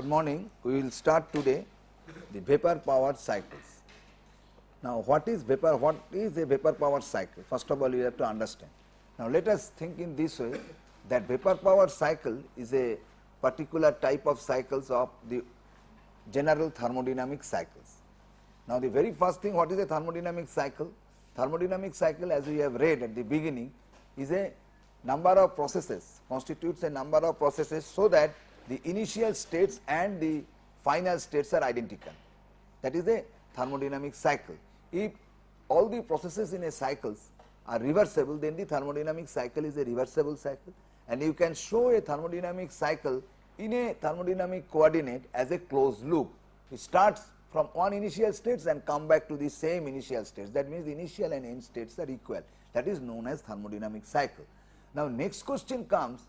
Good morning. We will start today the vapor power cycles. Now, what is vapor? What is a vapor power cycle? First of all, you have to understand. Now, let us think in this way that vapor power cycle is a particular type of cycles of the general thermodynamic cycles. Now, the very first thing what is a thermodynamic cycle? Thermodynamic cycle as we have read at the beginning is a number of processes constitutes a number of processes so that the initial states and the final states are identical. That is a thermodynamic cycle. If all the processes in a cycle are reversible, then the thermodynamic cycle is a reversible cycle and you can show a thermodynamic cycle in a thermodynamic coordinate as a closed loop. It starts from one initial states and come back to the same initial states. That means, the initial and end states are equal. That is known as thermodynamic cycle. Now, next question comes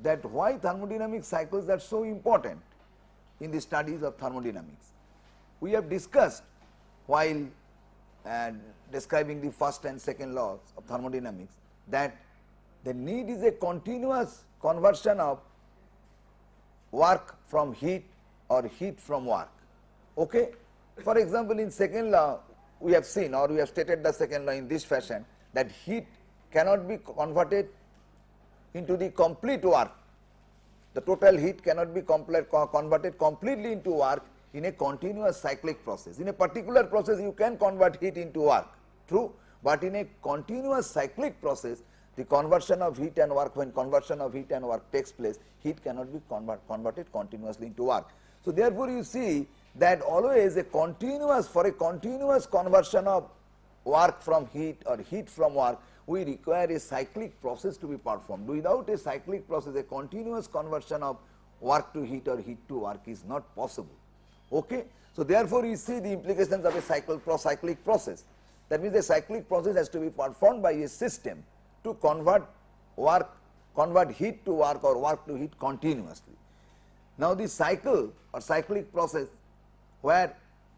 that why thermodynamic cycles are so important in the studies of thermodynamics. We have discussed while uh, describing the first and second laws of thermodynamics that the need is a continuous conversion of work from heat or heat from work. Okay? For example, in second law we have seen or we have stated the second law in this fashion that heat cannot be converted into the complete work. The total heat cannot be complete, converted completely into work in a continuous cyclic process. In a particular process, you can convert heat into work, true, but in a continuous cyclic process, the conversion of heat and work, when conversion of heat and work takes place, heat cannot be convert, converted continuously into work. So, therefore, you see that always a continuous, for a continuous conversion of work from heat or heat from work, we require a cyclic process to be performed. Without a cyclic process, a continuous conversion of work to heat or heat to work is not possible. Okay? So, therefore, we see the implications of a cycle cyclic process. That means, a cyclic process has to be performed by a system to convert work, convert heat to work or work to heat continuously. Now, the cycle or cyclic process where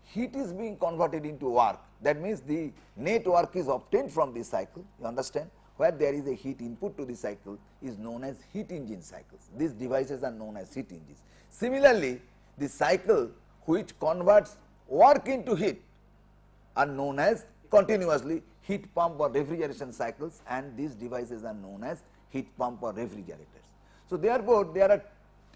heat is being converted into work that means the net work is obtained from this cycle, you understand, where there is a heat input to the cycle is known as heat engine cycles. These devices are known as heat engines. Similarly, the cycle which converts work into heat are known as continuously heat pump or refrigeration cycles and these devices are known as heat pump or refrigerators. So, therefore, there are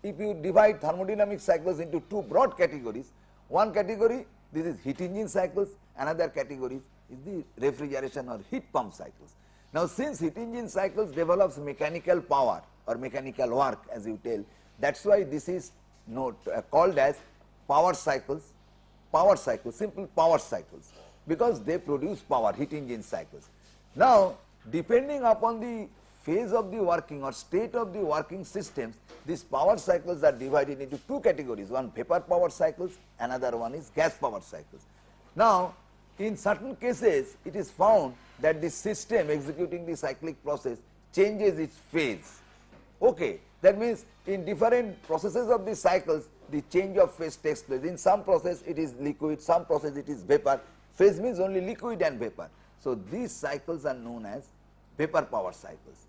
if you divide thermodynamic cycles into two broad categories, one category this is heat engine cycles, another category is the refrigeration or heat pump cycles. Now, since heat engine cycles develops mechanical power or mechanical work as you tell, that is why this is note, uh, called as power cycles, power cycles, simple power cycles because they produce power, heat engine cycles. Now, depending upon the phase of the working or state of the working systems, these power cycles are divided into two categories, one vapor power cycles, another one is gas power cycles. Now, in certain cases, it is found that the system executing the cyclic process changes its phase. Okay, that means in different processes of the cycles, the change of phase takes place. In some process, it is liquid, some process it is vapor. Phase means only liquid and vapor. So, these cycles are known as vapor power cycles.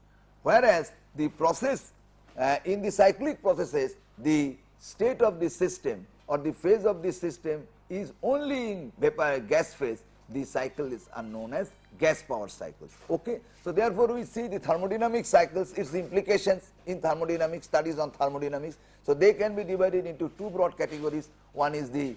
Whereas, the process uh, in the cyclic processes, the state of the system or the phase of the system is only in vapor gas phase, the cycle is known as gas power cycles. Okay? So, therefore, we see the thermodynamic cycles, its implications in thermodynamics, studies on thermodynamics. So, they can be divided into two broad categories. One is the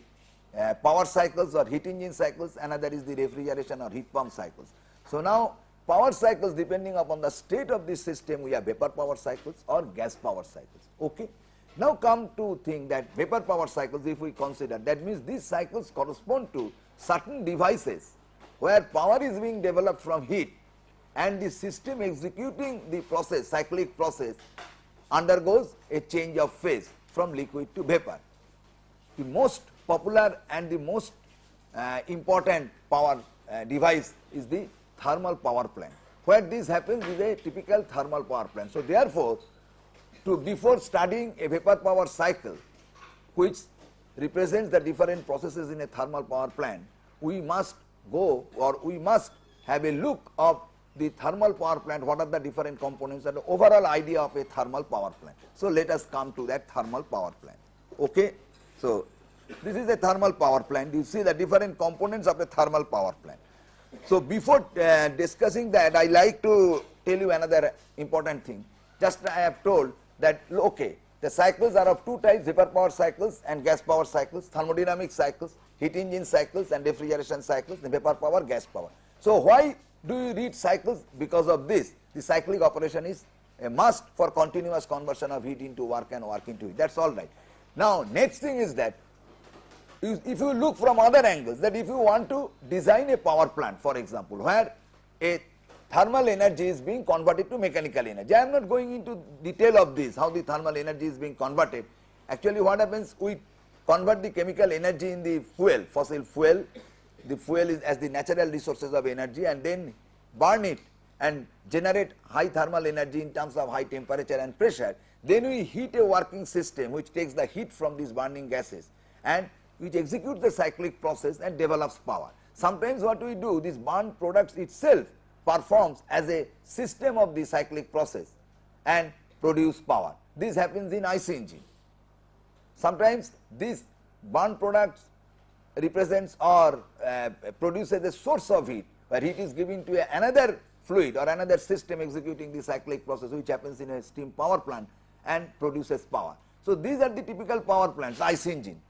uh, power cycles or heat engine cycles, another is the refrigeration or heat pump cycles. So, now power cycles depending upon the state of the system we have vapor power cycles or gas power cycles okay now come to think that vapor power cycles if we consider that means these cycles correspond to certain devices where power is being developed from heat and the system executing the process cyclic process undergoes a change of phase from liquid to vapor the most popular and the most uh, important power uh, device is the thermal power plant. Where this happens is a typical thermal power plant. So therefore, to before studying a vapor power cycle, which represents the different processes in a thermal power plant, we must go or we must have a look of the thermal power plant, what are the different components and overall idea of a thermal power plant. So let us come to that thermal power plant. Okay. So this is a thermal power plant. You see the different components of a thermal power plant. So before uh, discussing that, I like to tell you another important thing. Just I have told that, okay, the cycles are of two types, vapor power cycles and gas power cycles, thermodynamic cycles, heat engine cycles and refrigeration cycles, the vapor power, gas power. So why do you read cycles? Because of this, the cyclic operation is a must for continuous conversion of heat into work and work into heat. That's all right. Now, next thing is that if you look from other angles, that if you want to design a power plant, for example, where a thermal energy is being converted to mechanical energy. I am not going into detail of this, how the thermal energy is being converted. Actually, what happens, we convert the chemical energy in the fuel, fossil fuel, the fuel is as the natural resources of energy and then burn it and generate high thermal energy in terms of high temperature and pressure. Then we heat a working system which takes the heat from these burning gases and which executes the cyclic process and develops power. Sometimes what we do, this bond products itself performs as a system of the cyclic process and produce power. This happens in IC engine. Sometimes this bond products represents or uh, produces the source of heat where heat is given to another fluid or another system executing the cyclic process which happens in a steam power plant and produces power. So, these are the typical power plants IC engine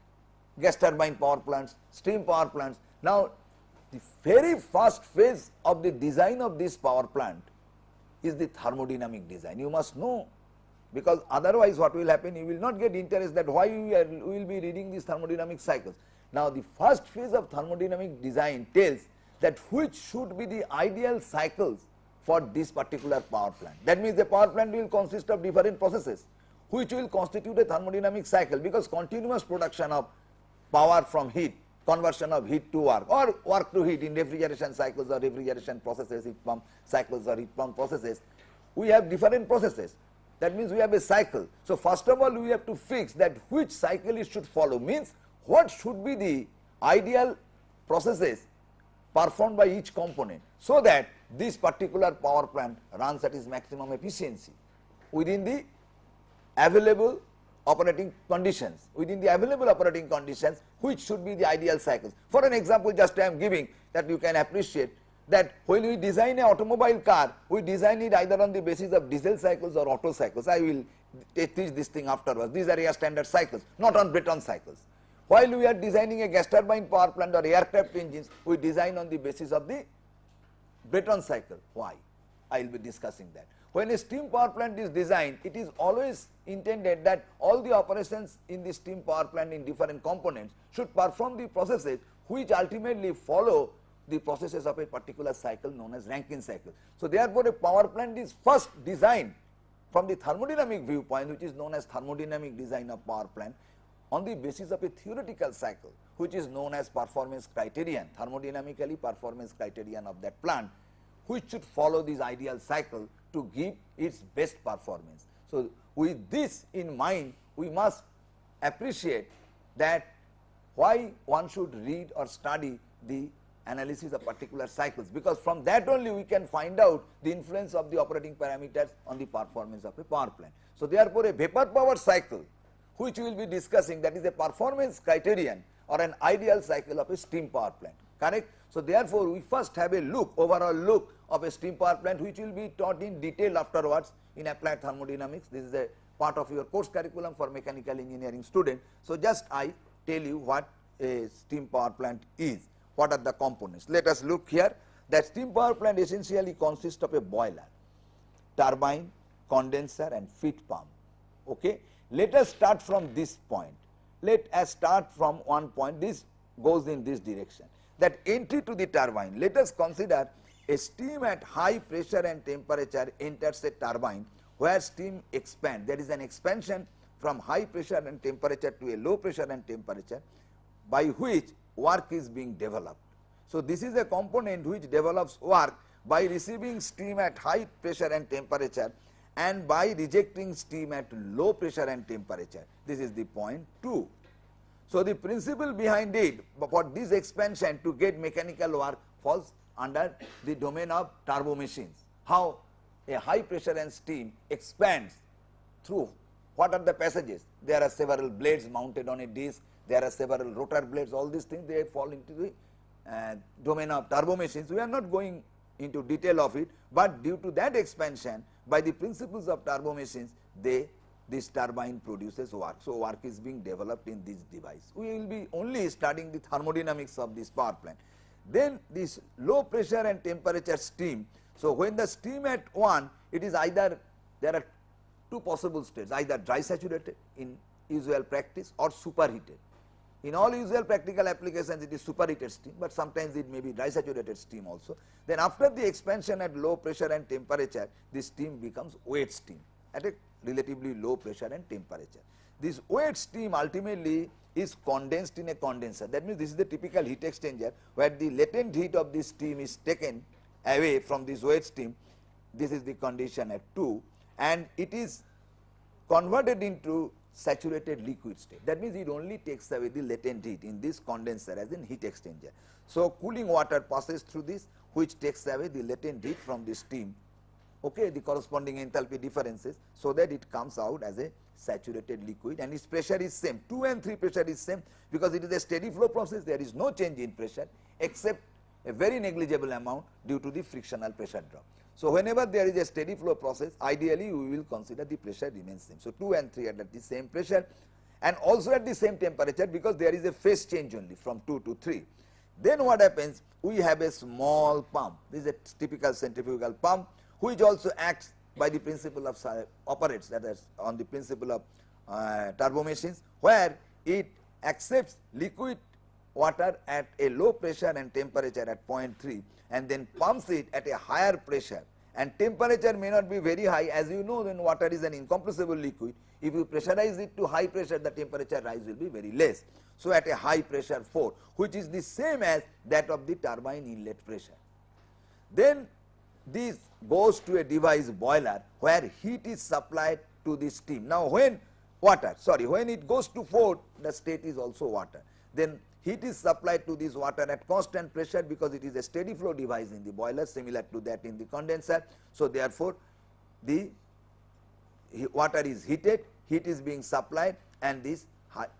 gas turbine power plants, steam power plants. Now, the very first phase of the design of this power plant is the thermodynamic design. You must know because otherwise what will happen you will not get interest that why we, are, we will be reading these thermodynamic cycles. Now, the first phase of thermodynamic design tells that which should be the ideal cycles for this particular power plant. That means, the power plant will consist of different processes which will constitute a thermodynamic cycle because continuous production of power from heat, conversion of heat to work or work to heat in refrigeration cycles or refrigeration processes, heat pump cycles or heat pump processes. We have different processes. That means we have a cycle. So, first of all, we have to fix that which cycle it should follow means what should be the ideal processes performed by each component. So, that this particular power plant runs at its maximum efficiency within the available operating conditions, within the available operating conditions, which should be the ideal cycles. For an example, just I am giving that you can appreciate that when we design an automobile car, we design it either on the basis of diesel cycles or auto cycles. I will teach this thing afterwards. These are air standard cycles, not on Breton cycles. While we are designing a gas turbine power plant or aircraft engines, we design on the basis of the Breton cycle. Why? I will be discussing that. When a steam power plant is designed, it is always intended that all the operations in the steam power plant in different components should perform the processes which ultimately follow the processes of a particular cycle known as Rankine cycle. So, therefore, a power plant is first designed from the thermodynamic viewpoint which is known as thermodynamic design of power plant on the basis of a theoretical cycle which is known as performance criterion, thermodynamically performance criterion of that plant which should follow this ideal cycle to give its best performance. So, with this in mind, we must appreciate that why one should read or study the analysis of particular cycles, because from that only we can find out the influence of the operating parameters on the performance of a power plant. So, therefore, a vapor power cycle which we will be discussing that is a performance criterion or an ideal cycle of a steam power plant, correct. So, therefore, we first have a look overall look of a steam power plant which will be taught in detail afterwards in applied thermodynamics. This is a part of your course curriculum for mechanical engineering student. So, just I tell you what a steam power plant is, what are the components. Let us look here that steam power plant essentially consists of a boiler, turbine, condenser and feed pump. Okay. Let us start from this point, let us start from one point, this goes in this direction that entry to the turbine. Let us consider steam at high pressure and temperature enters a turbine where steam expands. There is an expansion from high pressure and temperature to a low pressure and temperature by which work is being developed. So, this is a component which develops work by receiving steam at high pressure and temperature and by rejecting steam at low pressure and temperature. This is the point 2. So, the principle behind it for this expansion to get mechanical work falls under the domain of turbo machines. How a high pressure and steam expands through what are the passages? There are several blades mounted on a disc, there are several rotor blades, all these things they fall into the uh, domain of turbo machines. We are not going into detail of it, but due to that expansion by the principles of turbo machines, they this turbine produces work. So, work is being developed in this device. We will be only studying the thermodynamics of this power plant. Then this low pressure and temperature steam. So, when the steam at 1, it is either there are two possible states either dry saturated in usual practice or superheated. In all usual practical applications it is superheated steam, but sometimes it may be dry saturated steam also. Then after the expansion at low pressure and temperature, this steam becomes wet steam at a relatively low pressure and temperature. This wet steam ultimately is condensed in a condenser. That means this is the typical heat exchanger where the latent heat of the steam is taken away from this wet steam. This is the condition at 2 and it is converted into saturated liquid state. That means it only takes away the latent heat in this condenser as in heat exchanger. So, cooling water passes through this which takes away the latent heat from the steam okay, the corresponding enthalpy differences so that it comes out as a saturated liquid and its pressure is same 2 and 3 pressure is same because it is a steady flow process there is no change in pressure except a very negligible amount due to the frictional pressure drop. So, whenever there is a steady flow process ideally we will consider the pressure remains same. So, 2 and 3 are at the same pressure and also at the same temperature because there is a phase change only from 2 to 3. Then what happens? We have a small pump, this is a typical centrifugal pump which also acts by the principle of operates that is on the principle of uh, turbo machines where it accepts liquid water at a low pressure and temperature at 0.3 and then pumps it at a higher pressure and temperature may not be very high as you know then water is an incompressible liquid if you pressurize it to high pressure the temperature rise will be very less. So, at a high pressure 4 which is the same as that of the turbine inlet pressure. Then this goes to a device boiler where heat is supplied to the steam. Now, when water sorry when it goes to 4 the state is also water then heat is supplied to this water at constant pressure because it is a steady flow device in the boiler similar to that in the condenser. So, therefore, the water is heated heat is being supplied and this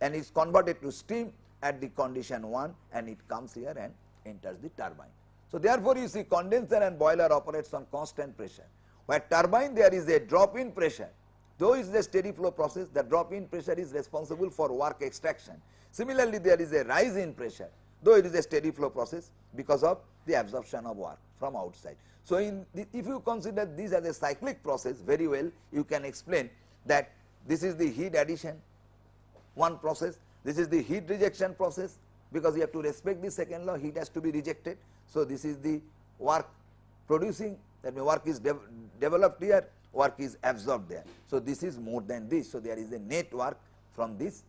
and is converted to steam at the condition 1 and it comes here and enters the turbine. So therefore you see condenser and boiler operates on constant pressure. Where turbine there is a drop in pressure. Though it is a steady flow process the drop in pressure is responsible for work extraction. Similarly there is a rise in pressure though it is a steady flow process because of the absorption of work from outside. So in the, if you consider this as a cyclic process very well you can explain that this is the heat addition one process, this is the heat rejection process because you have to respect the second law heat has to be rejected so, this is the work producing that means work is de developed here, work is absorbed there. So, this is more than this. So, there is a net work from this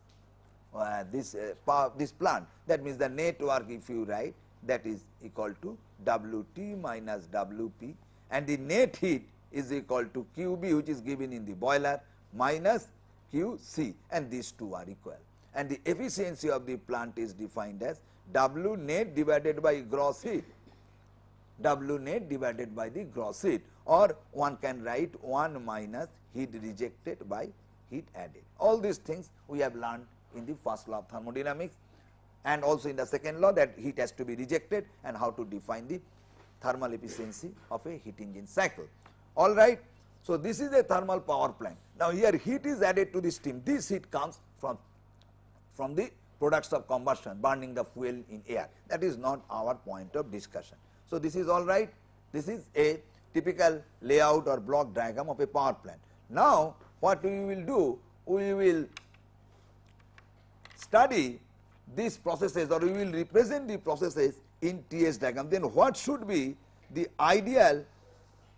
uh, this uh, power, this plant that means the net work if you write that is equal to Wt minus Wp and the net heat is equal to Qb which is given in the boiler minus Qc and these two are equal and the efficiency of the plant is defined as W net divided by gross heat, W net divided by the gross heat or one can write 1 minus heat rejected by heat added. All these things we have learned in the first law of thermodynamics and also in the second law that heat has to be rejected and how to define the thermal efficiency of a heat engine cycle. All right. So, this is a thermal power plant. Now, here heat is added to the steam. This heat comes from, from the products of combustion, burning the fuel in air. That is not our point of discussion. So, this is all right. This is a typical layout or block diagram of a power plant. Now, what we will do? We will study these processes or we will represent the processes in TS diagram. Then what should be the ideal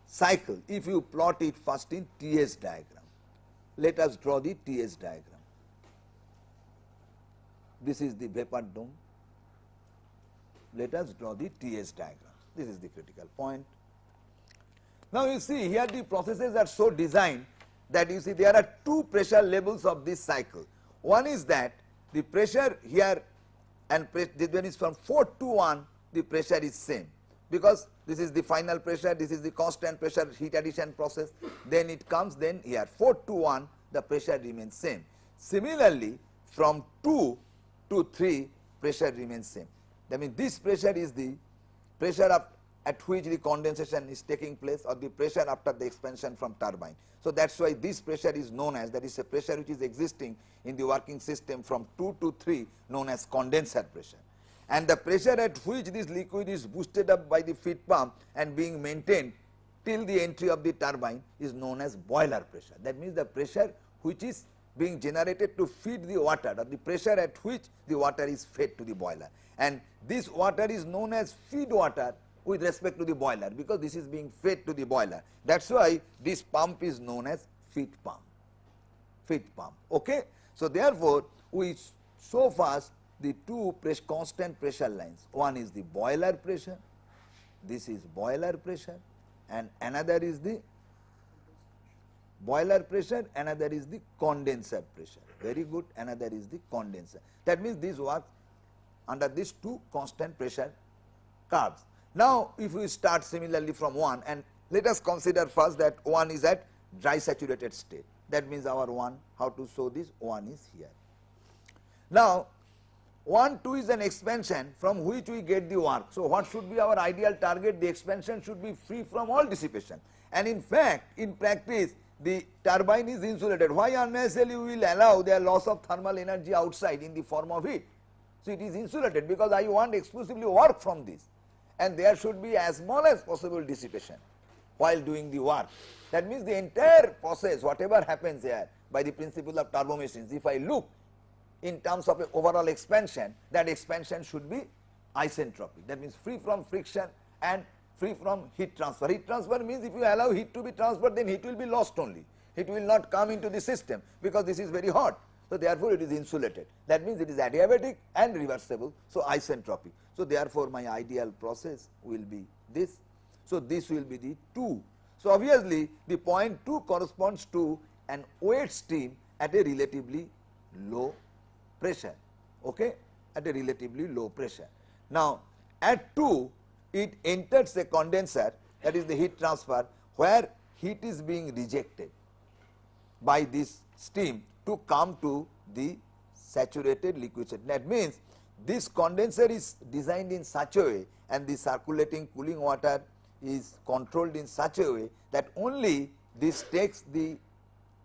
cycle if you plot it first in TS diagram? Let us draw the TS diagram. This is the vapor dome. Let us draw the TS diagram. This is the critical point. Now you see here the processes are so designed that you see there are two pressure levels of this cycle. One is that the pressure here and this one is from 4 to 1 the pressure is same because this is the final pressure, this is the constant pressure heat addition process, then it comes then here 4 to 1 the pressure remains same. Similarly, from 2 Two 3 pressure remains same. That means this pressure is the pressure of at which the condensation is taking place or the pressure after the expansion from turbine. So, that is why this pressure is known as that is a pressure which is existing in the working system from 2 to 3 known as condenser pressure. And the pressure at which this liquid is boosted up by the feed pump and being maintained till the entry of the turbine is known as boiler pressure. That means, the pressure which is being generated to feed the water or the pressure at which the water is fed to the boiler. And this water is known as feed water with respect to the boiler because this is being fed to the boiler. That is why this pump is known as feed pump, feed pump. Okay? So, therefore, we show first the two constant pressure lines. One is the boiler pressure, this is boiler pressure and another is the boiler pressure, another is the condenser pressure. Very good, another is the condenser. That means this works under these two constant pressure curves. Now, if we start similarly from 1 and let us consider first that 1 is at dry saturated state. That means our 1, how to show this 1 is here. Now, 1, 2 is an expansion from which we get the work. So, what should be our ideal target? The expansion should be free from all dissipation. And in fact, in practice, the turbine is insulated. Why unnecessarily we will allow their loss of thermal energy outside in the form of heat? So, it is insulated because I want exclusively work from this and there should be as small as possible dissipation while doing the work. That means the entire process whatever happens here by the principle of turbo machines if I look in terms of overall expansion that expansion should be isentropic that means free from friction and free from heat transfer. Heat transfer means if you allow heat to be transferred, then heat will be lost only. Heat will not come into the system because this is very hot. So, therefore, it is insulated. That means it is adiabatic and reversible. So, isentropy. So, therefore, my ideal process will be this. So, this will be the 2. So, obviously, the point 2 corresponds to an wet steam at a relatively low pressure, okay? at a relatively low pressure. Now, at 2 it enters a condenser that is the heat transfer where heat is being rejected by this steam to come to the saturated liquid state. That means this condenser is designed in such a way and the circulating cooling water is controlled in such a way that only this takes the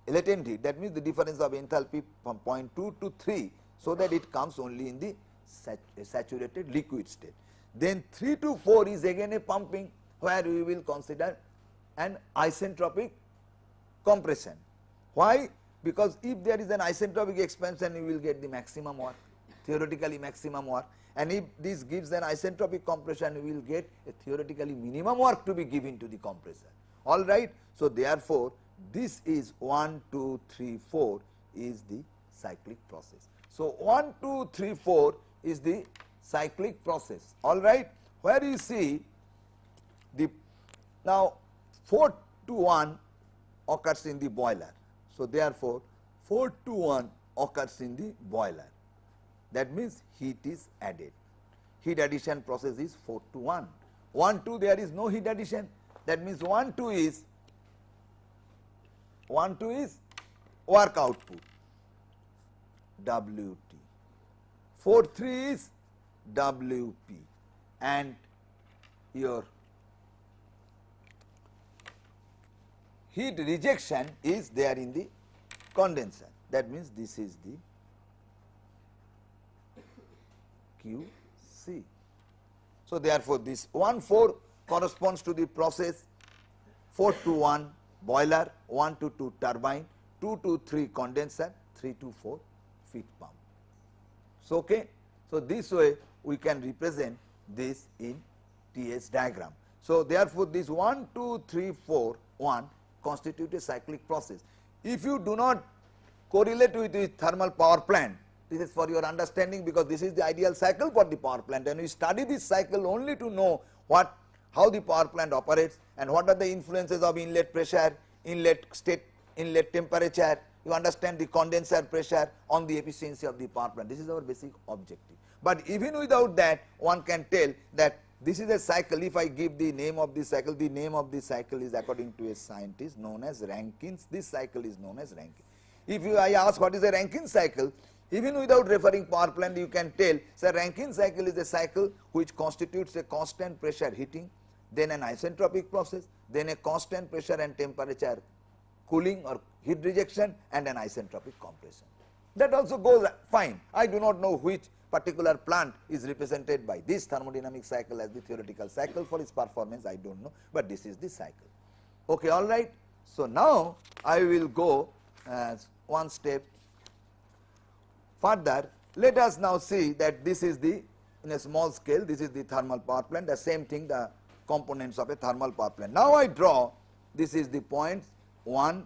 latent heat that means the difference of enthalpy from 0.2 to 3 so that it comes only in the saturated liquid state. Then 3 to 4 is again a pumping where we will consider an isentropic compression. Why? Because if there is an isentropic expansion you will get the maximum work theoretically maximum work and if this gives an isentropic compression you will get a theoretically minimum work to be given to the compressor. All right. So, therefore, this is 1, 2, 3, 4 is the cyclic process. So, 1, 2, 3, 4 is the cyclic process all right where you see the now 4 to 1 occurs in the boiler. So, therefore, 4 to 1 occurs in the boiler that means heat is added heat addition process is 4 to 1 1 2 there is no heat addition that means 1 2 is 1 2 is work output W t 4 3 is WP and your heat rejection is there in the condenser. That means this is the QC. So, therefore, this 1 4 corresponds to the process 4 to 1 boiler, 1 to 2 turbine, 2 to 3 condenser, 3 to 4 feed pump. So, okay. so this way we can represent this in TS diagram. So, therefore, this 1, 2, 3, 4, 1 constitute a cyclic process. If you do not correlate with the thermal power plant, this is for your understanding because this is the ideal cycle for the power plant and we study this cycle only to know what how the power plant operates and what are the influences of inlet pressure, inlet state, inlet temperature, you understand the condenser pressure on the efficiency of the power plant. This is our basic objective. But even without that one can tell that this is a cycle if I give the name of the cycle the name of the cycle is according to a scientist known as Rankine's this cycle is known as Rankine. If you I ask what is a Rankine cycle even without referring power plant you can tell sir Rankine cycle is a cycle which constitutes a constant pressure heating then an isentropic process then a constant pressure and temperature cooling or heat rejection and an isentropic compression. That also goes fine. I do not know which particular plant is represented by this thermodynamic cycle as the theoretical cycle for its performance, I do not know, but this is the cycle. Okay, all right. So, now I will go as uh, one step further. Let us now see that this is the in a small scale, this is the thermal power plant, the same thing the components of a thermal power plant. Now, I draw this is the point 1,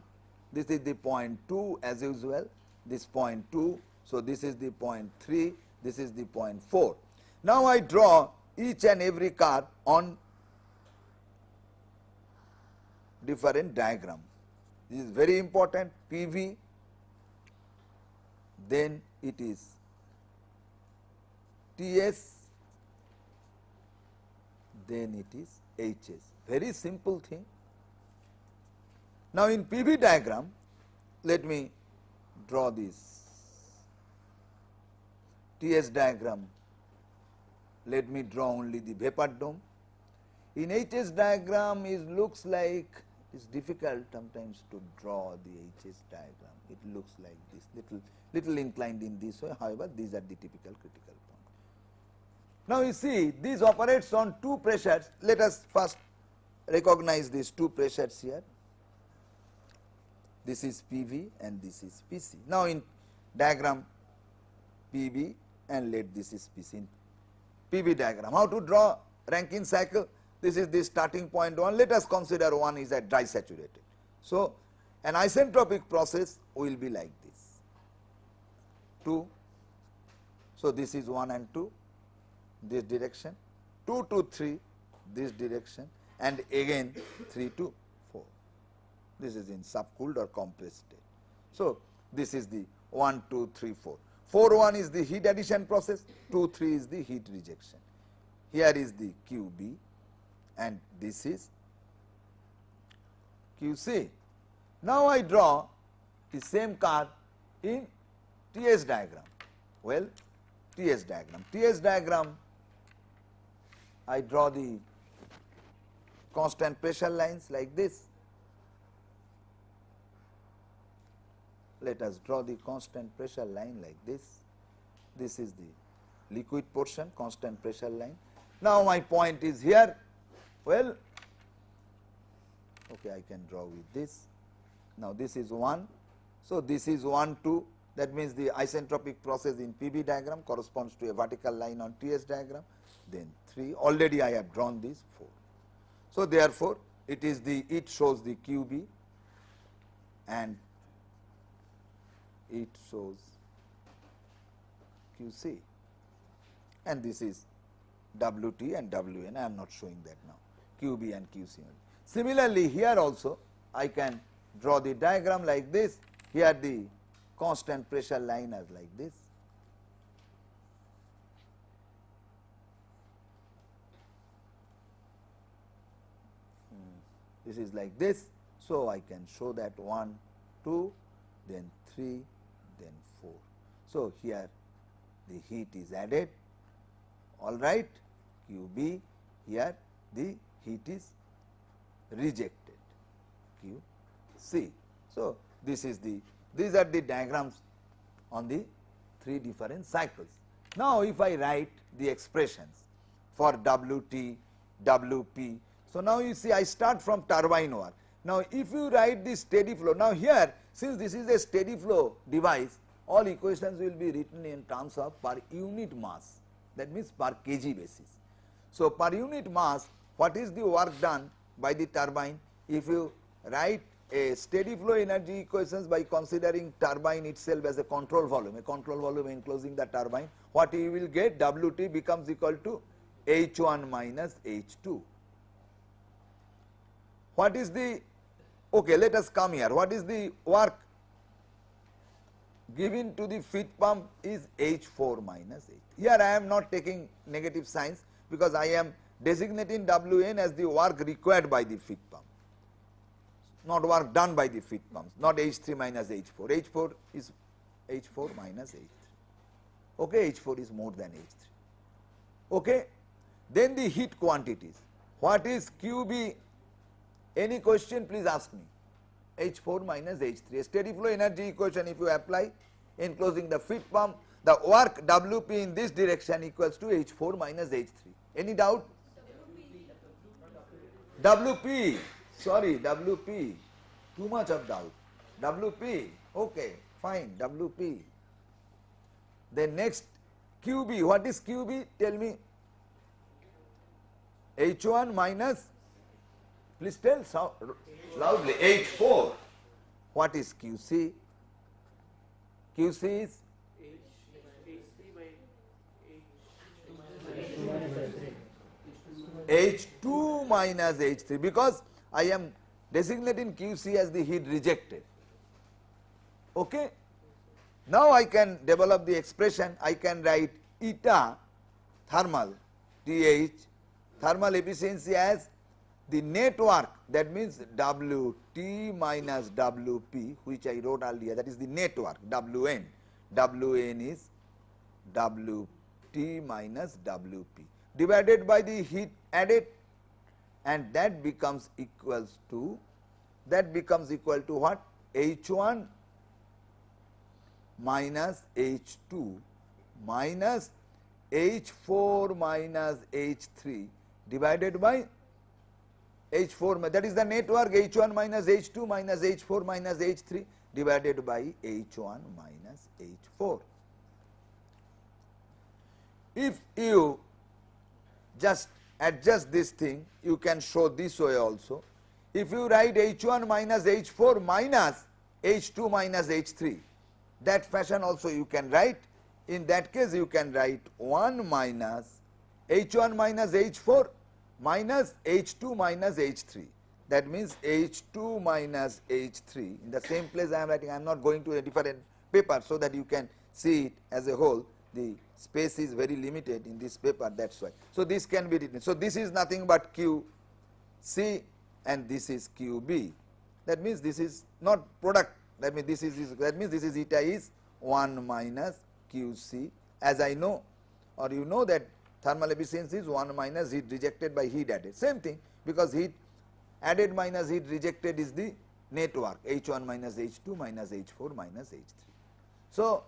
this is the point 2 as usual, this point 2, so this is the point 3, this is the point 4. Now, I draw each and every car on different diagram. This is very important PV, then it is TS, then it is HS. Very simple thing. Now, in PV diagram, let me draw this TS diagram. Let me draw only the vapor dome. In HS diagram, it looks like it is difficult sometimes to draw the HS diagram. It looks like this little little inclined in this way. However, these are the typical critical point. Now you see this operates on two pressures. Let us first recognize these two pressures here this is PV and this is PC. Now, in diagram PV and let this is PC in PV diagram. How to draw Rankine cycle? This is the starting point 1. Let us consider 1 is at dry saturated. So, an isentropic process will be like this 2. So, this is 1 and 2 this direction 2 to 3 this direction and again 3 to this is in subcooled or compressed state. So, this is the 1, 2, 3, 4. 4, 1 is the heat addition process, 2, 3 is the heat rejection. Here is the QB and this is QC. Now, I draw the same curve in TS diagram. Well, TS diagram. TS diagram, I draw the constant pressure lines like this Let us draw the constant pressure line like this. This is the liquid portion, constant pressure line. Now, my point is here. Well, okay, I can draw with this. Now, this is 1. So, this is 1, 2. That means, the isentropic process in PB diagram corresponds to a vertical line on TS diagram. Then 3, already I have drawn this 4. So, therefore, it is the, it shows the QB and it shows q c and this is w t and w n I am not showing that now q b and q c. Similarly, here also I can draw the diagram like this here the constant pressure line is like this. Hmm. This is like this. So, I can show that 1, 2, then 3, than 4. So, here the heat is added all right q b here the heat is rejected q c. So, this is the these are the diagrams on the three different cycles. Now, if I write the expressions for W t, W p. So, now you see I start from turbine work. Now, if you write the steady flow, now here since this is a steady flow device, all equations will be written in terms of per unit mass that means per kg basis. So, per unit mass what is the work done by the turbine if you write a steady flow energy equations by considering turbine itself as a control volume, a control volume enclosing the turbine, what you will get Wt becomes equal to H1 minus H2. What is the Okay, let us come here. What is the work given to the feed pump is H4 minus H. Here I am not taking negative signs because I am designating Wn as the work required by the feed pump, not work done by the feed pumps, not H3 minus H4. H4 is H4 minus H3. Okay, H4 is more than H3. Okay. Then the heat quantities. What is QB any question please ask me. H4 minus H3. A steady flow energy equation if you apply enclosing the feed pump the work Wp in this direction equals to H4 minus H3. Any doubt? Wp. Sorry Wp. Too much of doubt. Wp. Okay. Fine. Wp. Then next QB. What is QB? Tell me. H1 minus Please tell so loudly. 8, 4. What is QC? QC is? H2 minus H3 because I am designating QC as the heat rejected. Okay? Now I can develop the expression, I can write eta thermal TH thermal efficiency as the network that means Wt minus Wp which I wrote earlier that is the network Wn, Wn is Wt minus Wp divided by the heat added and that becomes equals to that becomes equal to what H1 minus H2 minus H4 minus H3 divided by H4 that is the network H1 minus H2 minus H4 minus H3 divided by H1 minus H4. If you just adjust this thing you can show this way also. If you write H1 minus H4 minus H2 minus H3 that fashion also you can write in that case you can write 1 minus H1 minus H4 minus H2 minus H3 that means H2 minus H3 in the same place I am writing I am not going to a different paper so that you can see it as a whole the space is very limited in this paper that is why. So, this can be written. So, this is nothing but QC and this is QB that means this is not product that means this is that means this is eta is 1 minus QC as I know or you know that thermal efficiency is 1 minus heat rejected by heat added. Same thing because heat added minus heat rejected is the network H1 minus H2 minus H4 minus H3. So,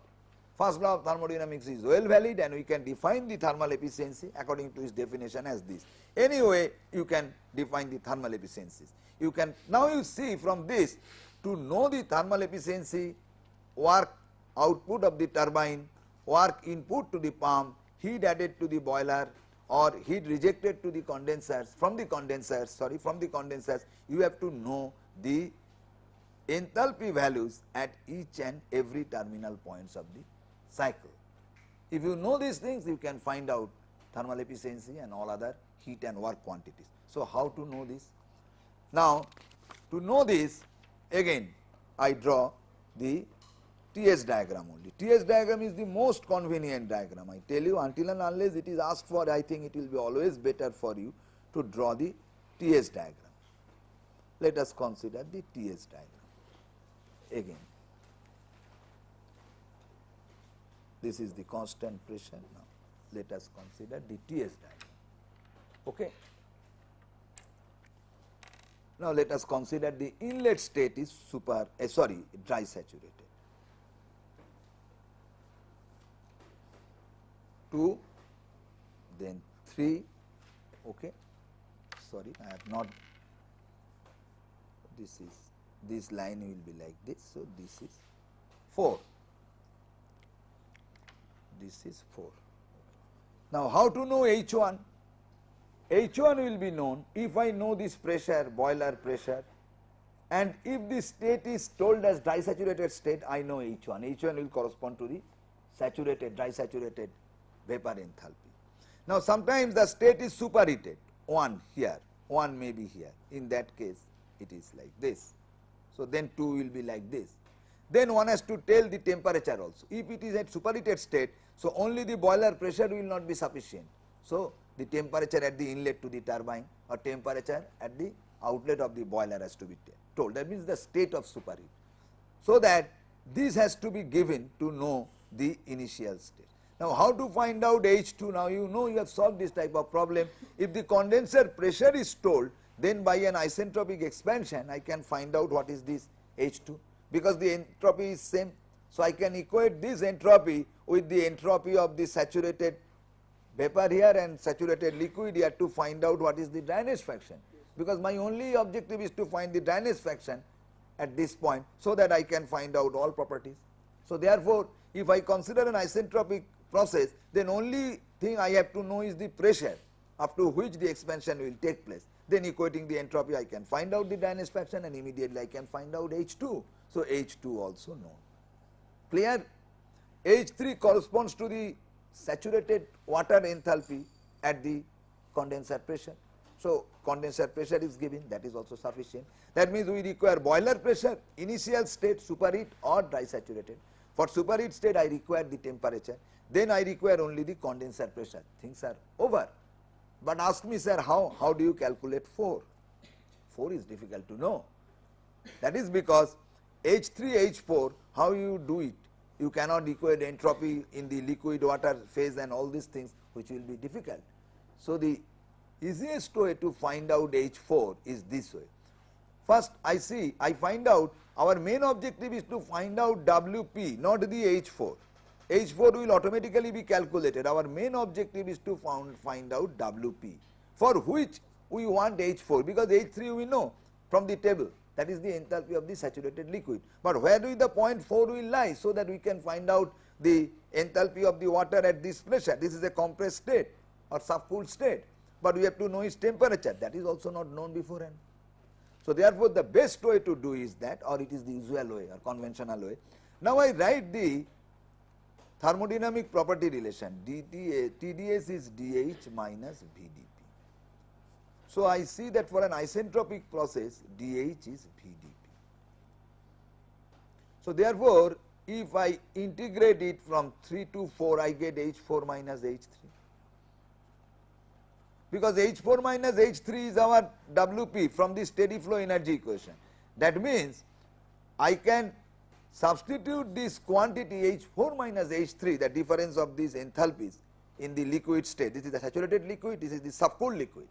first law of thermodynamics is well valid and we can define the thermal efficiency according to its definition as this. Anyway, you can define the thermal efficiencies. You can now you see from this to know the thermal efficiency work output of the turbine, work input to the pump heat added to the boiler or heat rejected to the condensers from the condensers sorry from the condensers you have to know the enthalpy values at each and every terminal points of the cycle. If you know these things you can find out thermal efficiency and all other heat and work quantities. So, how to know this? Now, to know this again I draw the TS diagram only. TS diagram is the most convenient diagram. I tell you until and unless it is asked for, I think it will be always better for you to draw the TS diagram. Let us consider the TS diagram again. This is the constant pressure now. Let us consider the TS diagram. Okay. Now let us consider the inlet state is super, uh, sorry, dry saturated. 2 then 3 okay sorry I have not this is this line will be like this so this is 4 this is 4 now how to know h1 h1 will be known if I know this pressure boiler pressure and if this state is told as disaturated state I know h1 h1 will correspond to the saturated saturated vapor enthalpy. Now sometimes the state is superheated, 1 here, 1 may be here. In that case, it is like this. So then 2 will be like this. Then one has to tell the temperature also. If it is at superheated state, so only the boiler pressure will not be sufficient. So the temperature at the inlet to the turbine or temperature at the outlet of the boiler has to be told. That means the state of superheat. So that this has to be given to know the initial state. Now how to find out H2? Now you know you have solved this type of problem. If the condenser pressure is told, then by an isentropic expansion I can find out what is this H2 because the entropy is same. So I can equate this entropy with the entropy of the saturated vapor here and saturated liquid here to find out what is the dryness fraction because my only objective is to find the dryness fraction at this point so that I can find out all properties. So therefore, if I consider an isentropic process, then only thing I have to know is the pressure up to which the expansion will take place. Then equating the entropy, I can find out the dynamic fraction and immediately I can find out H2. So, H2 also known. Clear? H3 corresponds to the saturated water enthalpy at the condenser pressure. So, condenser pressure is given that is also sufficient. That means, we require boiler pressure, initial state superheat or dry saturated. For superheat state, I require the temperature, then I require only the condenser pressure. Things are over. But ask me, sir, how, how do you calculate 4? 4 is difficult to know. That is because H3, H4, how you do it? You cannot equate entropy in the liquid water phase and all these things, which will be difficult. So, the easiest way to find out H4 is this way. First, I see, I find out our main objective is to find out WP, not the H4. H4 will automatically be calculated. Our main objective is to found, find out WP, for which we want H4 because H3 we know from the table that is the enthalpy of the saturated liquid. But where will the point 4 will lie so that we can find out the enthalpy of the water at this pressure. This is a compressed state or subcooled state, but we have to know its temperature that is also not known beforehand. So, therefore, the best way to do is that or it is the usual way or conventional way. Now, I write the thermodynamic property relation DTA, TDS is DH minus VDP. So, I see that for an isentropic process DH is VDP. So, therefore, if I integrate it from 3 to 4 I get H4 minus H3 because H4 minus H3 is our Wp from the steady flow energy equation. That means I can substitute this quantity H4 minus H3 the difference of these enthalpies in the liquid state. This is the saturated liquid, this is the subcooled liquid.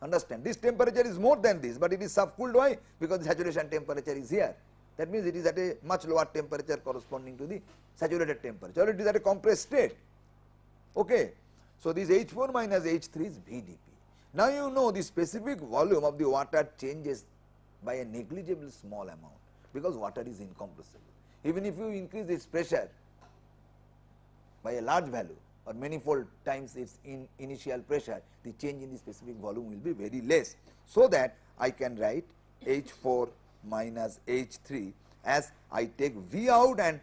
Understand this temperature is more than this, but it is subcooled why? Because the saturation temperature is here. That means it is at a much lower temperature corresponding to the saturated temperature or it is at a compressed state. Okay. So, this H4 minus H3 is VDP. Now, you know the specific volume of the water changes by a negligible small amount because water is incompressible. Even if you increase its pressure by a large value or manifold times its in initial pressure, the change in the specific volume will be very less. So, that I can write H4 minus H3 as I take V out and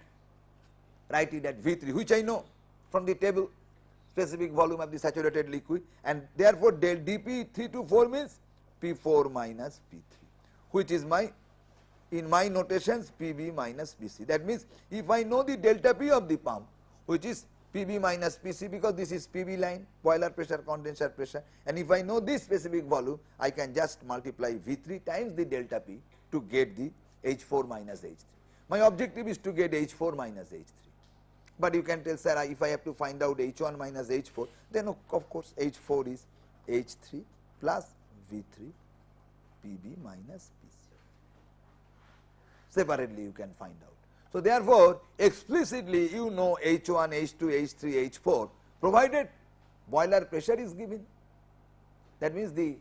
write it at V3 which I know from the table specific volume of the saturated liquid and therefore del dp 3 to 4 means P4 minus P3 which is my in my notations Pb minus Pc that means if I know the delta P of the pump which is Pb minus Pc because this is Pb line boiler pressure condenser pressure and if I know this specific volume I can just multiply V3 times the delta P to get the H4 minus H3. My objective is to get H4 minus H3 but you can tell sir if I have to find out H1 minus H4 then of course H4 is H3 plus V3 PB minus PC. Separately you can find out. So therefore explicitly you know H1, H2, H3, H4 provided boiler pressure is given that means the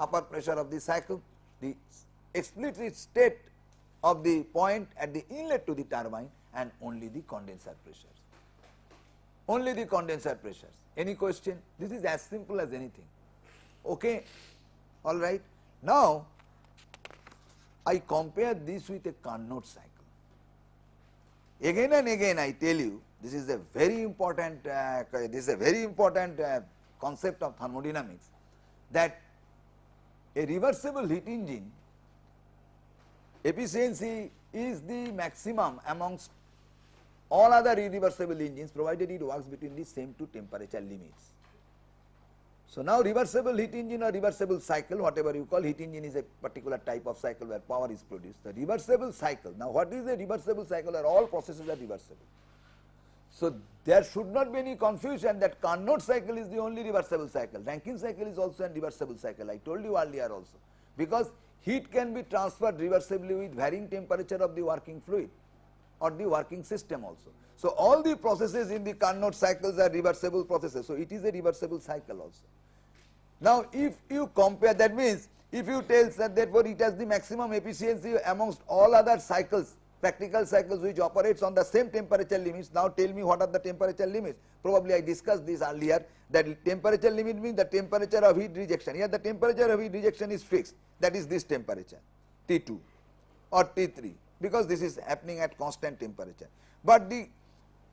upper pressure of the cycle, the explicit state of the point at the inlet to the turbine and only the condenser pressure. only the condenser pressures. Any question? This is as simple as anything. Okay, all right. Now, I compare this with a Carnot cycle. Again and again, I tell you, this is a very important. Uh, this is a very important uh, concept of thermodynamics that a reversible heat engine efficiency is the maximum amongst all other reversible engines provided it works between the same two temperature limits. So, now reversible heat engine or reversible cycle whatever you call heat engine is a particular type of cycle where power is produced. The reversible cycle, now what is a reversible cycle or all processes are reversible. So, there should not be any confusion that Carnot cycle is the only reversible cycle, Rankine cycle is also a reversible cycle I told you earlier also because heat can be transferred reversibly with varying temperature of the working fluid or the working system also. So, all the processes in the Carnot cycles are reversible processes. So, it is a reversible cycle also. Now, if you compare that means if you tell that therefore, it has the maximum efficiency amongst all other cycles practical cycles which operates on the same temperature limits. Now, tell me what are the temperature limits? Probably I discussed this earlier that temperature limit means the temperature of heat rejection. Here the temperature of heat rejection is fixed that is this temperature T2 or T3 because this is happening at constant temperature. But the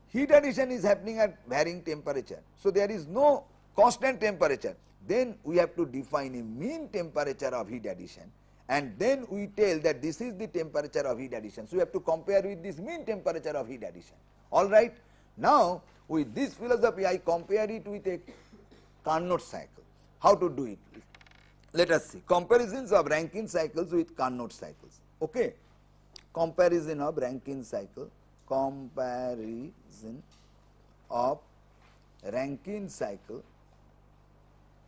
heat addition is happening at varying temperature. So, there is no constant temperature. Then we have to define a mean temperature of heat addition and then we tell that this is the temperature of heat addition. So, we have to compare with this mean temperature of heat addition. All right. Now, with this philosophy I compare it with a Carnot cycle. How to do it? Let us see comparisons of Rankine cycles with Carnot cycles. Okay comparison of Rankine cycle, comparison of Rankine cycle,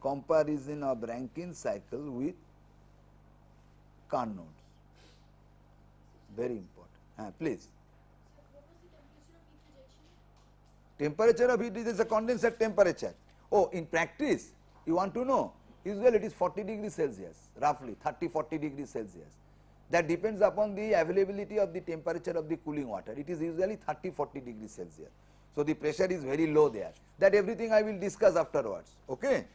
comparison of Rankine cycle with Carnot Very important. Uh, please. Temperature of heat is a condenser temperature. Oh, in practice, you want to know, usually it is 40 degrees Celsius, roughly 30 40 degrees Celsius that depends upon the availability of the temperature of the cooling water. It is usually 30 40 degrees Celsius. So, the pressure is very low there that everything I will discuss afterwards. Okay.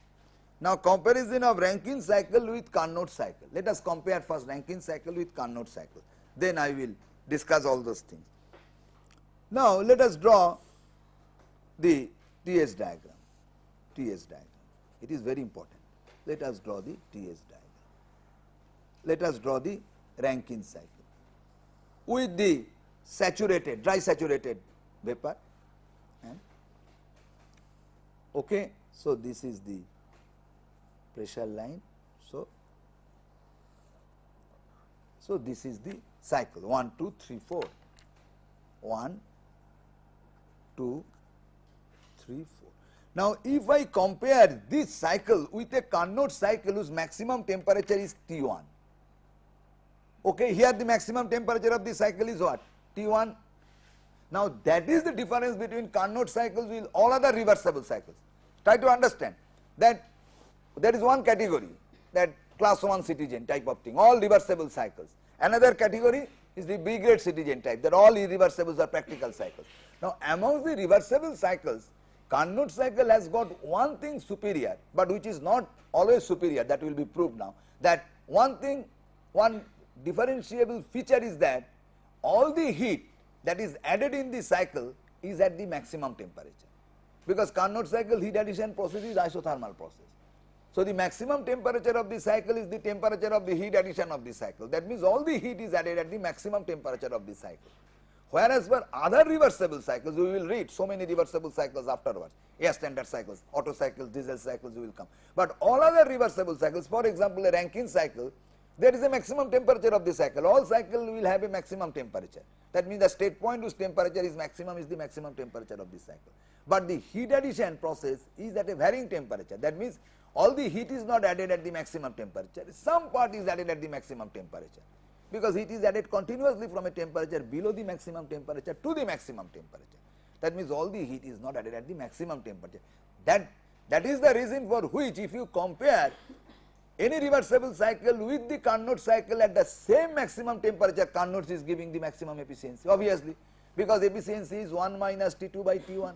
Now, comparison of Rankine cycle with Carnot cycle. Let us compare first Rankine cycle with Carnot cycle. Then I will discuss all those things. Now, let us draw the TS diagram. TS diagram. It is very important. Let us draw the TS diagram. Let us draw the Rankine cycle. With the saturated, dry saturated vapor. Eh? okay. So, this is the pressure line. So, so this is the cycle 1, 2, 3, 4. 1, 2, 3, 4. Now, if I compare this cycle with a Carnot cycle whose maximum temperature is T 1, Okay, here the maximum temperature of the cycle is what? T1. Now that is the difference between Carnot cycles with all other reversible cycles. Try to understand that there is one category that class 1 citizen type of thing, all reversible cycles. Another category is the B grade citizen type that all irreversibles are practical cycles. Now amongst the reversible cycles, Carnot cycle has got one thing superior, but which is not always superior that will be proved now that one thing, one differentiable feature is that all the heat that is added in the cycle is at the maximum temperature because Carnot cycle heat addition process is isothermal process. So, the maximum temperature of the cycle is the temperature of the heat addition of the cycle that means all the heat is added at the maximum temperature of the cycle. Whereas, for other reversible cycles we will read so many reversible cycles afterwards air standard cycles, auto cycles, diesel cycles will come. But all other reversible cycles for example, a Rankine cycle there is a maximum temperature of the cycle. All cycle will have a maximum temperature. That means the state point whose temperature is maximum is the maximum temperature of this cycle. But the heat addition process is at a varying temperature. That means all the heat is not added at the maximum temperature. Some part is added at the maximum temperature because heat is added continuously from a temperature below the maximum temperature to the maximum temperature. That means all the heat is not added at the maximum temperature. That that is the reason for which if you compare any reversible cycle with the Carnot cycle at the same maximum temperature Carnot is giving the maximum efficiency obviously because efficiency is 1 minus T2 by T1.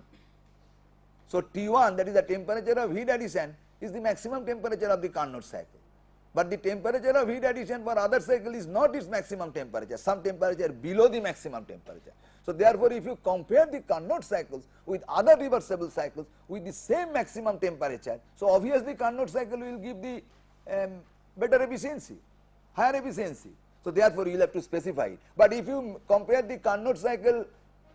So, T1 that is the temperature of heat addition is the maximum temperature of the Carnot cycle, but the temperature of heat addition for other cycle is not its maximum temperature some temperature below the maximum temperature. So, therefore, if you compare the Carnot cycles with other reversible cycles with the same maximum temperature, so obviously Carnot cycle will give the um, better efficiency, higher efficiency. So therefore, you will have to specify it. But if you compare the Carnot cycle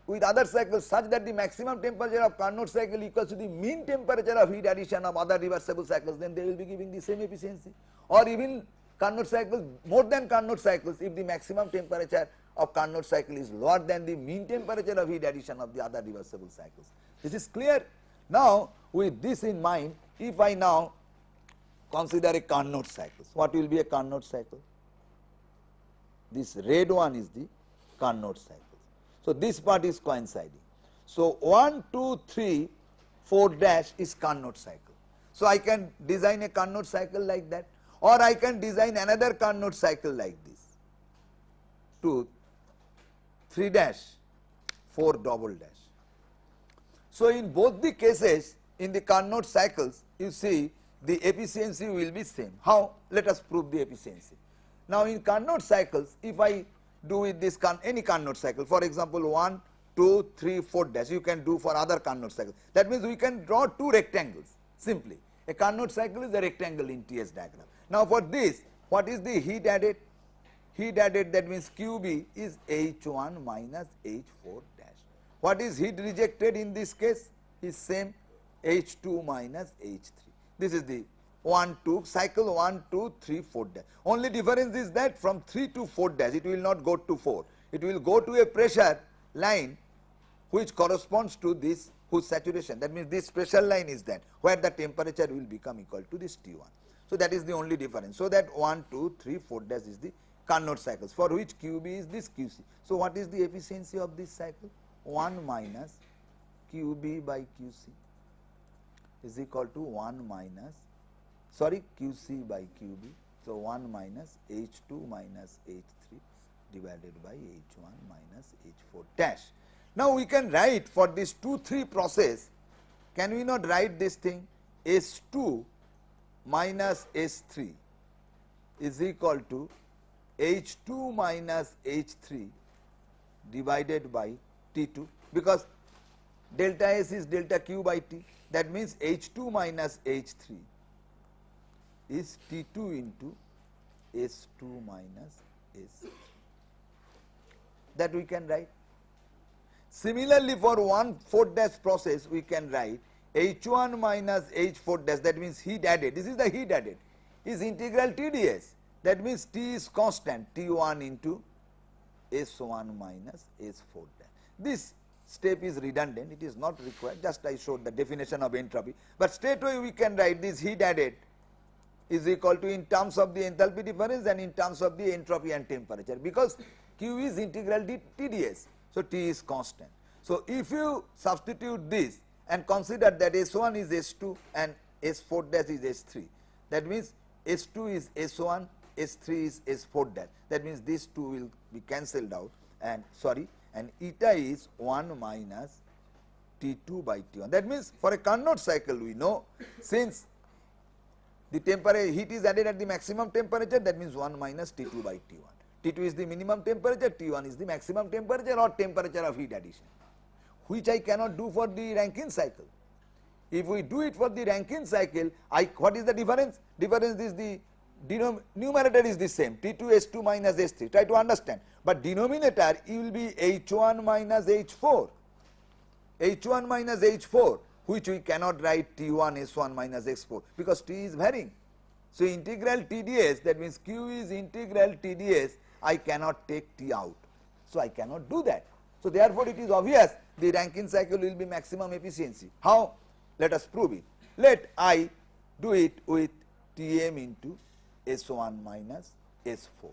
with other cycles such that the maximum temperature of Carnot cycle equals to the mean temperature of heat addition of other reversible cycles, then they will be giving the same efficiency. Or even Carnot cycles more than Carnot cycles if the maximum temperature of Carnot cycle is lower than the mean temperature of heat addition of the other reversible cycles. This is clear. Now, with this in mind, if I now Consider a Carnot cycle. What will be a Carnot cycle? This red one is the Carnot cycle. So, this part is coinciding. So, 1, 2, 3, 4 dash is Carnot cycle. So, I can design a Carnot cycle like that or I can design another Carnot cycle like this 2, 3 dash, 4 double dash. So, in both the cases in the Carnot cycles you see the efficiency will be same. How? Let us prove the efficiency. Now in Carnot cycles, if I do with this any Carnot cycle, for example 1, 2, 3, 4 dash, you can do for other Carnot cycles. That means we can draw two rectangles simply. A Carnot cycle is a rectangle in TS diagram. Now for this, what is the heat added? Heat added that means QB is H1 minus H4 dash. What is heat rejected in this case? Is same H2 minus H3. This is the 1, 2, cycle 1, 2, 3, 4 dash. Only difference is that from 3 to 4 dash, it will not go to 4. It will go to a pressure line which corresponds to this whose saturation. That means, this pressure line is that where the temperature will become equal to this T1. So, that is the only difference. So, that 1, 2, 3, 4 dash is the Carnot cycles for which QB is this QC. So, what is the efficiency of this cycle? 1 minus QB by QC is equal to 1 minus sorry QC by QB. So, 1 minus H 2 minus H 3 divided by H 1 minus H 4 dash. Now, we can write for this 2 3 process can we not write this thing S 2 minus S 3 is equal to H 2 minus H 3 divided by T 2 because delta S is delta Q by T that means H2 minus H3 is T2 into S2 minus S3 that we can write. Similarly, for one 4 dash process we can write H1 minus H4 dash that means heat added this is the heat added is integral TdS that means T is constant T1 into S1 minus S4 dash. This step is redundant, it is not required, just I showed the definition of entropy. But straightway we can write this heat added is equal to in terms of the enthalpy difference and in terms of the entropy and temperature because Q is integral d TdS. So, T is constant. So, if you substitute this and consider that S1 is S2 and S4 dash is S3, that means S2 is S1, S3 is S4 dash, that means these two will be cancelled out and sorry and eta is 1 minus T 2 by T 1. That means, for a Carnot cycle we know since the temperature heat is added at the maximum temperature that means 1 minus T 2 by T 1. T 2 is the minimum temperature, T 1 is the maximum temperature or temperature of heat addition which I cannot do for the Rankine cycle. If we do it for the Rankine cycle, I what is the difference? Difference is the numerator is the same t 2 2 minus S 3 try to understand but denominator it will be H1 minus H4 H1 minus H4 which we cannot write T1 S1 minus X4 because T is varying. So, integral TDS that means Q is integral TDS I cannot take T out. So, I cannot do that. So, therefore, it is obvious the Rankine cycle will be maximum efficiency. How? Let us prove it. Let I do it with Tm into S1 minus S4.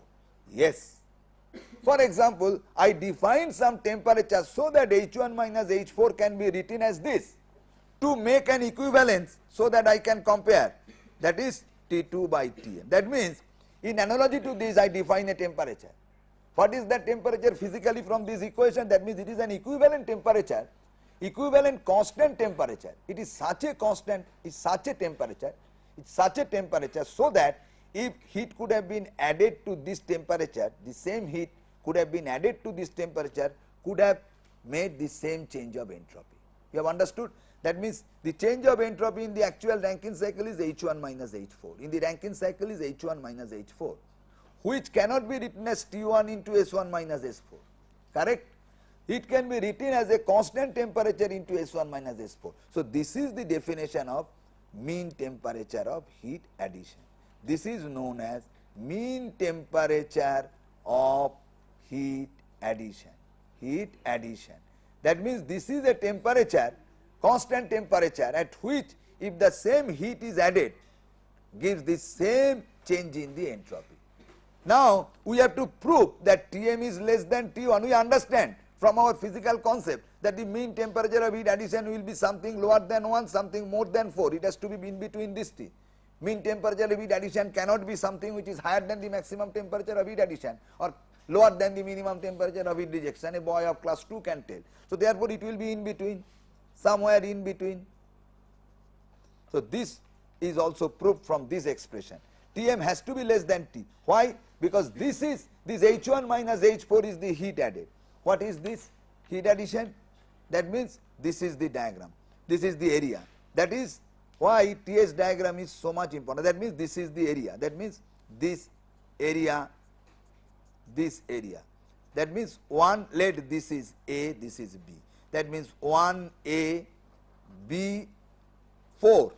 Yes. For example, I define some temperature so that H1 minus H4 can be written as this to make an equivalence so that I can compare that is T2 by T. That means in analogy to this I define a temperature. What is that temperature physically from this equation that means it is an equivalent temperature equivalent constant temperature. It is such a constant, it is such a temperature, it is such a temperature so that if heat could have been added to this temperature, the same heat could have been added to this temperature could have made the same change of entropy. You have understood? That means, the change of entropy in the actual Rankine cycle is H1 minus H4, in the Rankine cycle is H1 minus H4, which cannot be written as T1 into S1 minus S4, correct? It can be written as a constant temperature into S1 minus S4. So, this is the definition of mean temperature of heat addition. This is known as mean temperature of heat addition, heat addition. That means, this is a temperature, constant temperature at which if the same heat is added, gives the same change in the entropy. Now, we have to prove that Tm is less than T1, we understand from our physical concept that the mean temperature of heat addition will be something lower than 1, something more than 4, it has to be in between this T mean temperature of heat addition cannot be something which is higher than the maximum temperature of heat addition or lower than the minimum temperature of heat rejection a boy of class 2 can tell. So, therefore, it will be in between somewhere in between. So, this is also proved from this expression Tm has to be less than T why because this is this H1 minus H4 is the heat added what is this heat addition that means this is the diagram this is the area that is why T S diagram is so much important? That means this is the area. That means this area, this area. That means one let this is A, this is B. That means 1 A, B 4.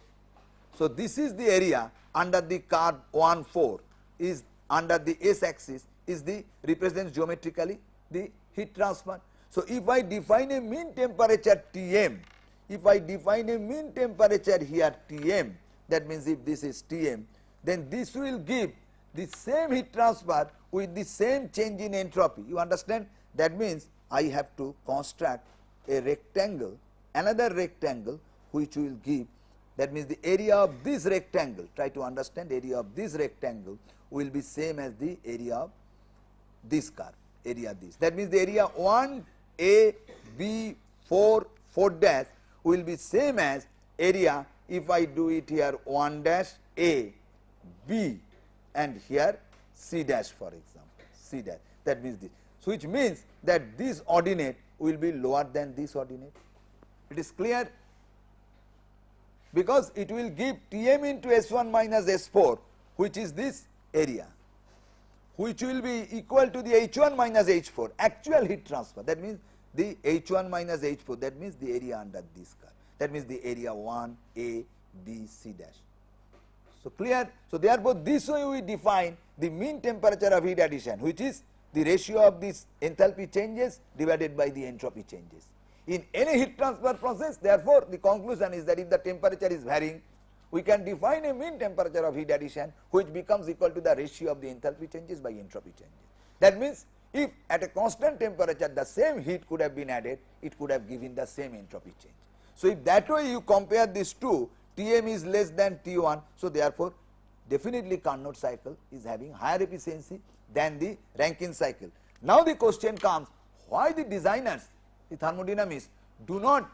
So, this is the area under the curve 1 4 is under the S axis is the represents geometrically the heat transfer. So, if I define a mean temperature T m if I define a mean temperature here Tm that means if this is Tm then this will give the same heat transfer with the same change in entropy you understand that means I have to construct a rectangle another rectangle which will give that means the area of this rectangle try to understand area of this rectangle will be same as the area of this curve area this that means the area 1 a b 4 4 dash will be same as area if I do it here 1 dash A, B and here C dash for example, C dash that means this. So, which means that this ordinate will be lower than this ordinate. It is clear because it will give Tm into S1 minus S4 which is this area which will be equal to the H1 minus H4 actual heat transfer that means the H1 minus H4 that means the area under this curve that means the area 1 A B C dash. So, clear. So, therefore, this way we define the mean temperature of heat addition which is the ratio of these enthalpy changes divided by the entropy changes. In any heat transfer process therefore, the conclusion is that if the temperature is varying we can define a mean temperature of heat addition which becomes equal to the ratio of the enthalpy changes by entropy changes. That means, if at a constant temperature the same heat could have been added, it could have given the same entropy change. So, if that way you compare these two, Tm is less than T1. So, therefore, definitely Carnot cycle is having higher efficiency than the Rankine cycle. Now, the question comes why the designers, the thermodynamics do not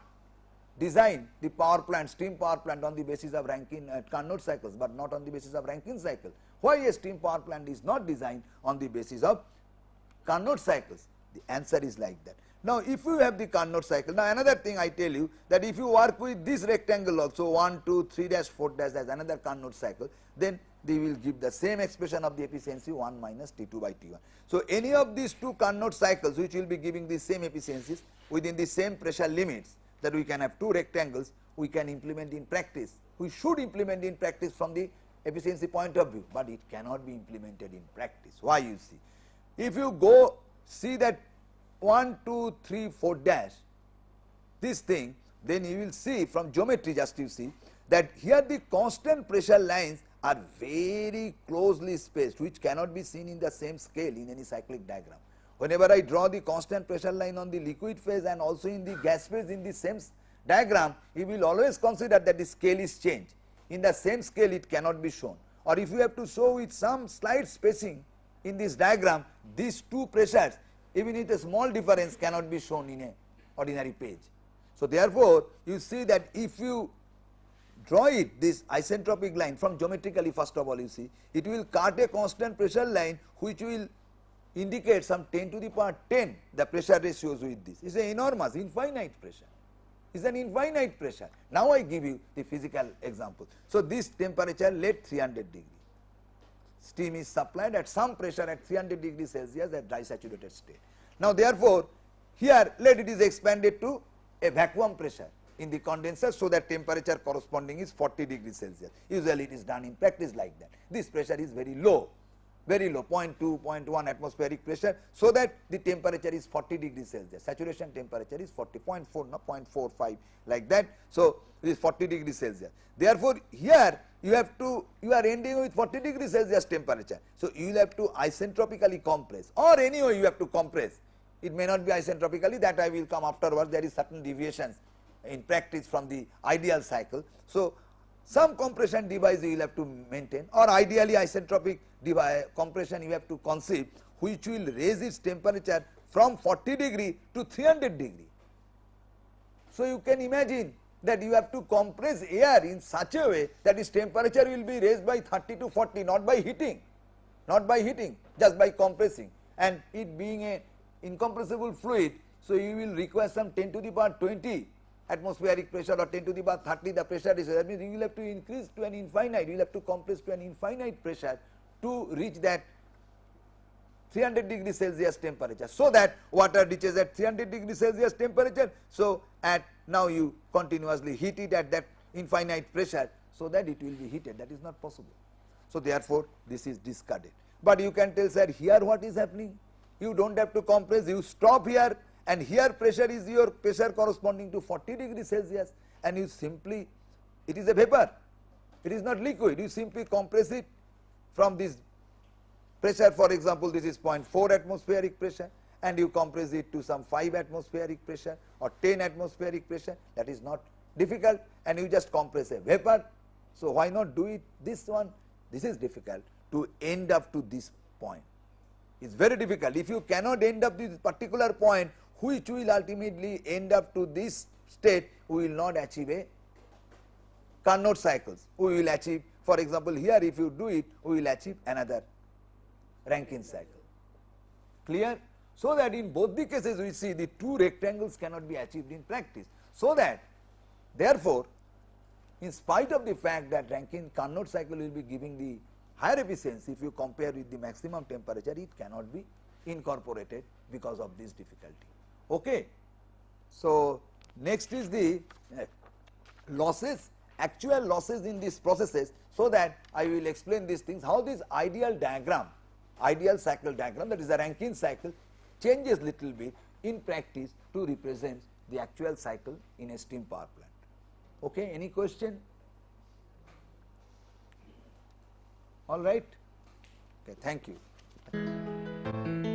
design the power plant, steam power plant on the basis of Rankine uh, Carnot cycles, but not on the basis of Rankine cycle. Why a steam power plant is not designed on the basis of Carnot cycles. The answer is like that. Now, if you have the Carnot cycle, now another thing I tell you that if you work with this rectangle also 1, 2, 3 dash, 4 dash as another Carnot cycle, then they will give the same expression of the efficiency 1 minus T2 by T1. So, any of these two Carnot cycles which will be giving the same efficiencies within the same pressure limits that we can have two rectangles we can implement in practice. We should implement in practice from the efficiency point of view, but it cannot be implemented in practice. Why you see? If you go see that 1, 2, 3, 4 dash this thing then you will see from geometry just you see that here the constant pressure lines are very closely spaced which cannot be seen in the same scale in any cyclic diagram. Whenever I draw the constant pressure line on the liquid phase and also in the gas phase in the same diagram, you will always consider that the scale is changed. In the same scale it cannot be shown or if you have to show with some slight spacing in this diagram these two pressures even if a small difference cannot be shown in a ordinary page. So, therefore, you see that if you draw it this isentropic line from geometrically first of all you see it will cut a constant pressure line which will indicate some 10 to the power 10 the pressure ratios with this it is an enormous infinite pressure is an infinite pressure now I give you the physical example. So, this temperature let 300 degree steam is supplied at some pressure at 300 degree Celsius at dry saturated state. Now therefore, here let it is expanded to a vacuum pressure in the condenser so that temperature corresponding is 40 degree Celsius. Usually it is done in practice like that. This pressure is very low very low 0.2, 0.1 atmospheric pressure. So that the temperature is 40 degrees Celsius, saturation temperature is 40.4, not 0.45 like that. So it is 40 degrees Celsius. Therefore, here you have to, you are ending with 40 degrees Celsius temperature. So you will have to isentropically compress or anyway you have to compress. It may not be isentropically that I will come afterwards, there is certain deviations in practice from the ideal cycle. So some compression device you will have to maintain or ideally isentropic device compression you have to conceive which will raise its temperature from 40 degree to 300 degree. So, you can imagine that you have to compress air in such a way that its temperature will be raised by 30 to 40 not by heating, not by heating just by compressing and it being a incompressible fluid. So, you will require some 10 to the power 20 atmospheric pressure or 10 to the power 30 the pressure is that means you will have to increase to an infinite you will have to compress to an infinite pressure to reach that 300 degree Celsius temperature. So that water reaches at 300 degree Celsius temperature. So at now you continuously heat it at that infinite pressure so that it will be heated that is not possible. So therefore this is discarded. But you can tell sir here what is happening you do not have to compress you stop here and here pressure is your pressure corresponding to 40 degree Celsius and you simply, it is a vapor, it is not liquid, you simply compress it from this pressure for example this is 0.4 atmospheric pressure and you compress it to some 5 atmospheric pressure or 10 atmospheric pressure that is not difficult and you just compress a vapor. So, why not do it this one this is difficult to end up to this point it is very difficult if you cannot end up this particular point which will ultimately end up to this state we will not achieve a Carnot cycles. We will achieve for example, here if you do it we will achieve another Rankine cycle clear. So, that in both the cases we see the two rectangles cannot be achieved in practice. So, that therefore, in spite of the fact that Rankine Carnot cycle will be giving the higher efficiency if you compare with the maximum temperature it cannot be incorporated because of this difficulty. Okay. So, next is the eh, losses actual losses in these processes so that I will explain these things how this ideal diagram ideal cycle diagram that is the Rankine cycle changes little bit in practice to represent the actual cycle in a steam power plant. Okay, any question? All right. Okay, thank you.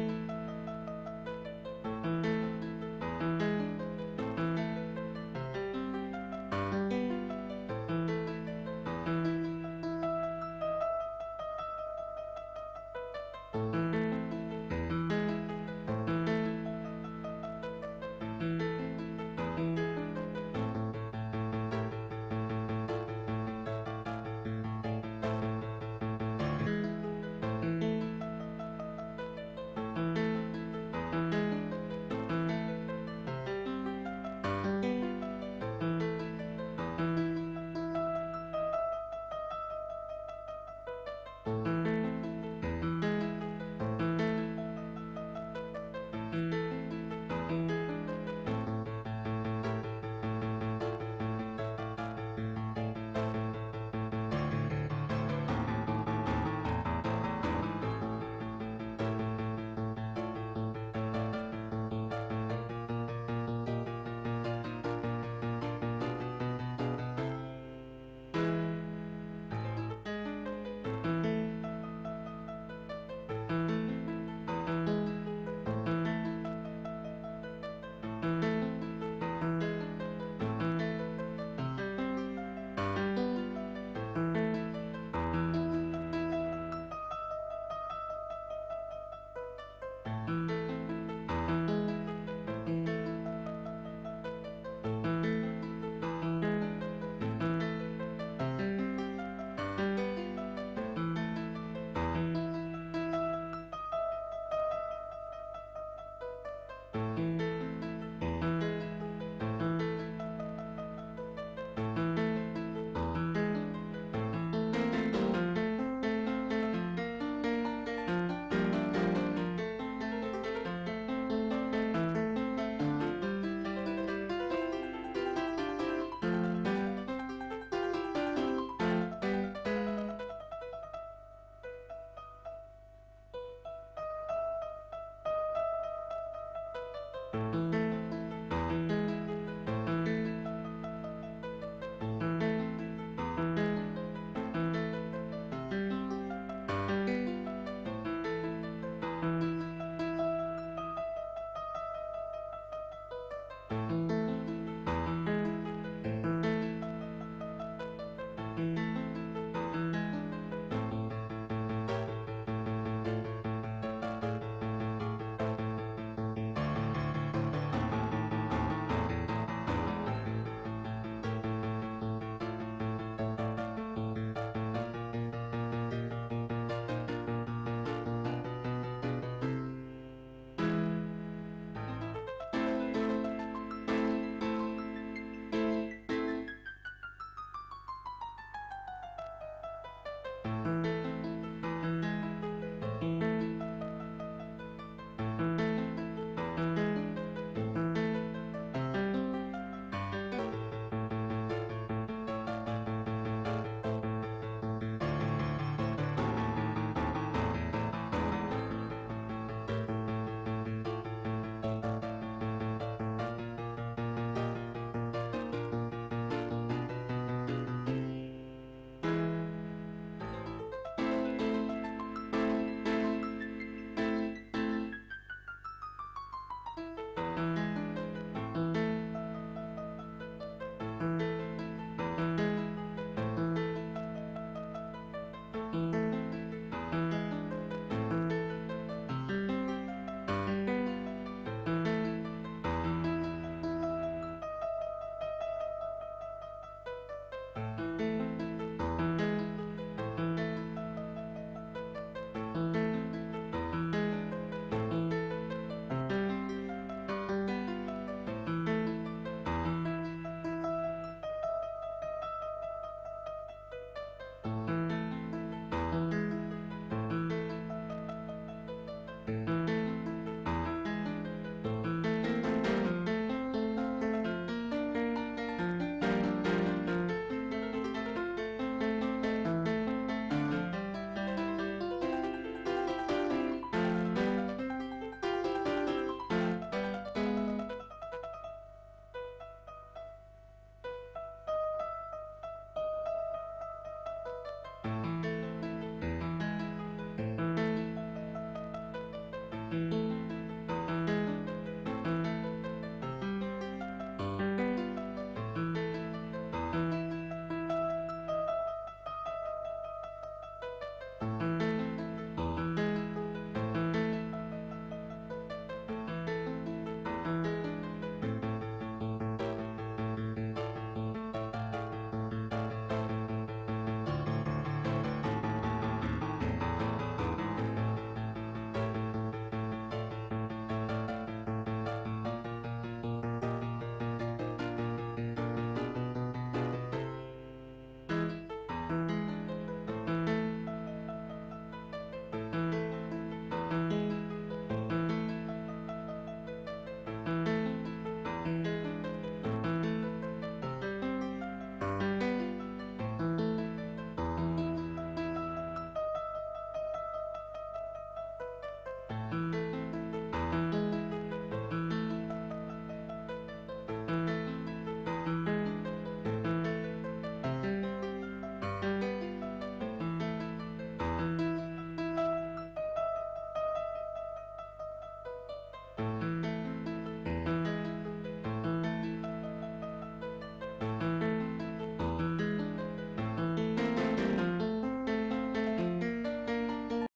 thank you